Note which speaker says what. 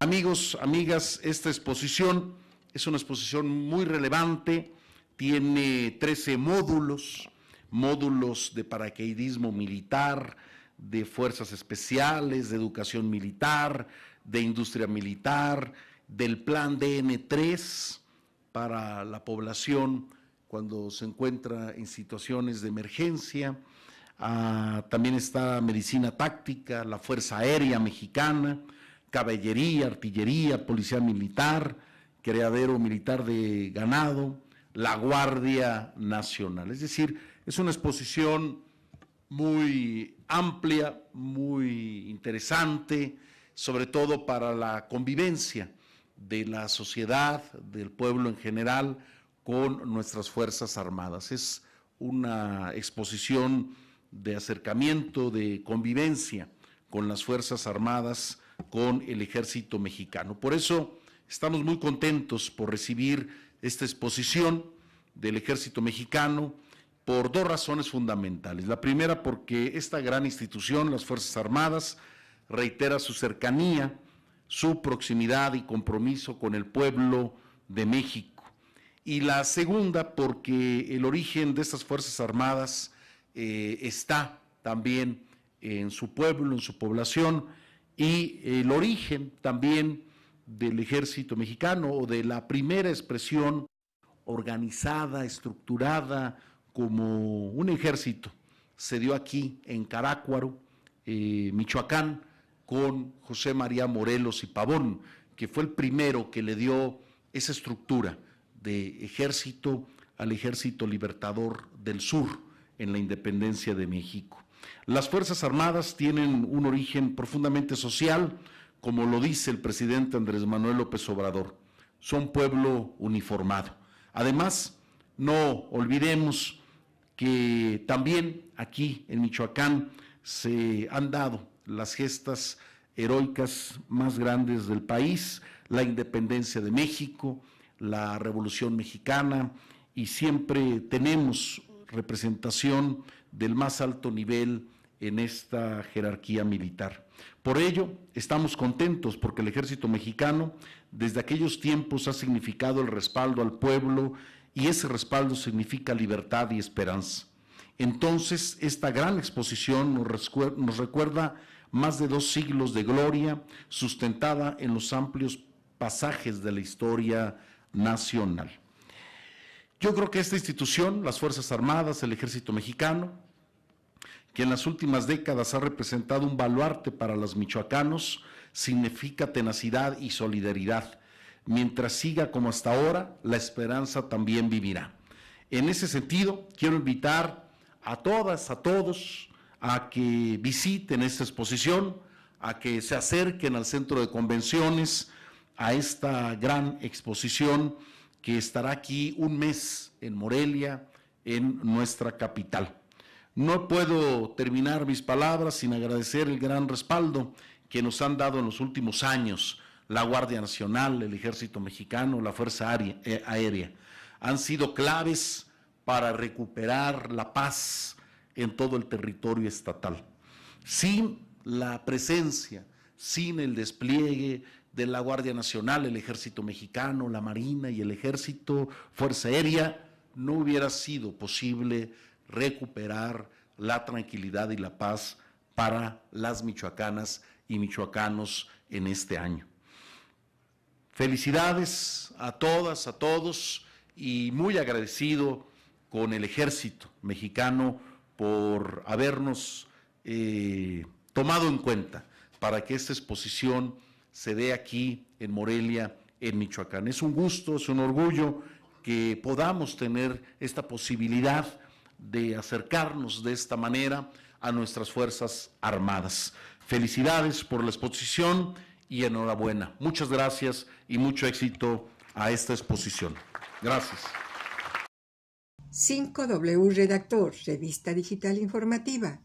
Speaker 1: Amigos, amigas, esta exposición es una exposición muy relevante, tiene 13 módulos, módulos de paracaidismo militar, de fuerzas especiales, de educación militar, de industria militar, del plan DN3 para la población cuando se encuentra en situaciones de emergencia. Ah, también está medicina táctica, la Fuerza Aérea Mexicana, caballería, artillería, policía militar, creadero militar de ganado, la Guardia Nacional. Es decir, es una exposición muy amplia, muy interesante, sobre todo para la convivencia de la sociedad, del pueblo en general, con nuestras Fuerzas Armadas. Es una exposición de acercamiento, de convivencia con las Fuerzas Armadas con el ejército mexicano. Por eso estamos muy contentos por recibir esta exposición del ejército mexicano por dos razones fundamentales. La primera porque esta gran institución, las Fuerzas Armadas, reitera su cercanía, su proximidad y compromiso con el pueblo de México. Y la segunda porque el origen de estas Fuerzas Armadas eh, está también en su pueblo, en su población, y el origen también del ejército mexicano o de la primera expresión organizada, estructurada como un ejército, se dio aquí en Carácuaro, eh, Michoacán, con José María Morelos y Pavón, que fue el primero que le dio esa estructura de ejército al ejército libertador del sur en la independencia de México. Las Fuerzas Armadas tienen un origen profundamente social, como lo dice el presidente Andrés Manuel López Obrador. Son pueblo uniformado. Además, no olvidemos que también aquí en Michoacán se han dado las gestas heroicas más grandes del país, la independencia de México, la Revolución Mexicana, y siempre tenemos representación del más alto nivel en esta jerarquía militar. Por ello, estamos contentos porque el ejército mexicano desde aquellos tiempos ha significado el respaldo al pueblo y ese respaldo significa libertad y esperanza. Entonces, esta gran exposición nos, recuerda más de dos siglos de gloria sustentada en los amplios pasajes de la historia nacional. Yo creo que esta institución, las Fuerzas Armadas, el Ejército Mexicano, que en las últimas décadas ha representado un baluarte para los michoacanos, significa tenacidad y solidaridad. Mientras siga como hasta ahora, la esperanza también vivirá. En ese sentido, quiero invitar a todas, a todos, a que visiten esta exposición, a que se acerquen al centro de convenciones, a esta gran exposición que estará aquí un mes en Morelia, en nuestra capital. No puedo terminar mis palabras sin agradecer el gran respaldo que nos han dado en los últimos años la Guardia Nacional, el Ejército Mexicano, la Fuerza eh, Aérea. Han sido claves para recuperar la paz en todo el territorio estatal. Sin la presencia, sin el despliegue, de la Guardia Nacional, el Ejército Mexicano, la Marina y el Ejército, Fuerza Aérea, no hubiera sido posible recuperar la tranquilidad y la paz para las michoacanas y michoacanos en este año. Felicidades a todas, a todos y muy agradecido con el ejército mexicano por habernos eh, tomado en cuenta para que esta exposición se dé aquí en Morelia, en Michoacán. Es un gusto, es un orgullo que podamos tener esta posibilidad de acercarnos de esta manera a nuestras Fuerzas Armadas. Felicidades por la exposición y enhorabuena. Muchas gracias y mucho éxito a esta exposición. Gracias. 5W Redactor, Revista Digital Informativa